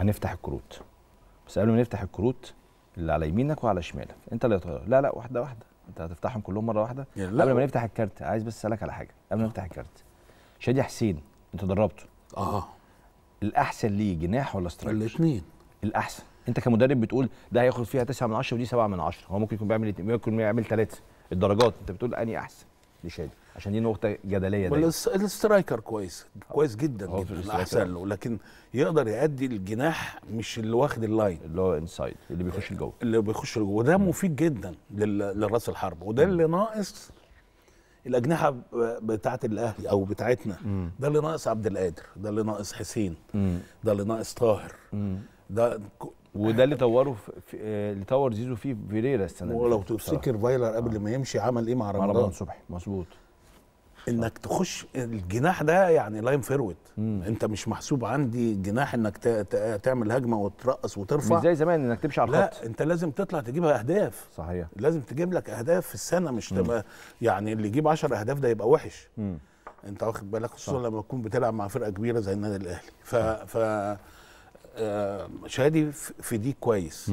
هنفتح الكروت بس قبل ما نفتح الكروت اللي على يمينك وعلى شمالك انت اللي هتغير لا لا واحده واحده انت هتفتحهم كلهم مره واحده يعني قبل ما نفتح الكارت عايز بس اسالك على حاجه قبل ما نفتح الكارت شادي حسين انت دربته اه الاحسن ليه جناح ولا سترايك الاثنين الاحسن انت كمدرب بتقول ده هياخد فيها 9 من 10 ودي 7 من 10 هو ممكن يكون بيعمل ممكن يكون بيعمل 3 الدرجات انت بتقول اني احسن لشادي عشان دي نقطه جدليه دي الاسترايكر كويس كويس جدا جدا احسن له لكن يقدر يأدي الجناح مش اللي واخد اللاين اللي هو انسايد اللي بيخش الجو آه، اللي بيخش الجو وده مفيد جدا لراس الحرب وده اللي ناقص الاجنحه بتاعه الاهلي او بتاعتنا مم. ده اللي ناقص عبد القادر ده اللي ناقص حسين مم. ده اللي ناقص طاهر ده ده وده اللي طوره في آه، اللي طور زيزو فيه فيريرا السنه دي ولو تفتكر فايلر قبل آه. ما يمشي عمل ايه مع رمضان, مع رمضان صبحي مظبوط انك تخش الجناح ده يعني لاين فيرود انت مش محسوب عندي جناح انك تعمل هجمه وترقص وترفع مش زي زمان انك تمشي على الخط لا انت لازم تطلع تجيب اهداف صحيح لازم تجيب لك اهداف في السنه مش تبقى يعني اللي يجيب 10 اهداف ده يبقى وحش مم. انت واخد بالك خصوصا لما تكون بتلعب مع فرقه كبيره زي النادي الاهلي ف ف آه، شادي في دي كويس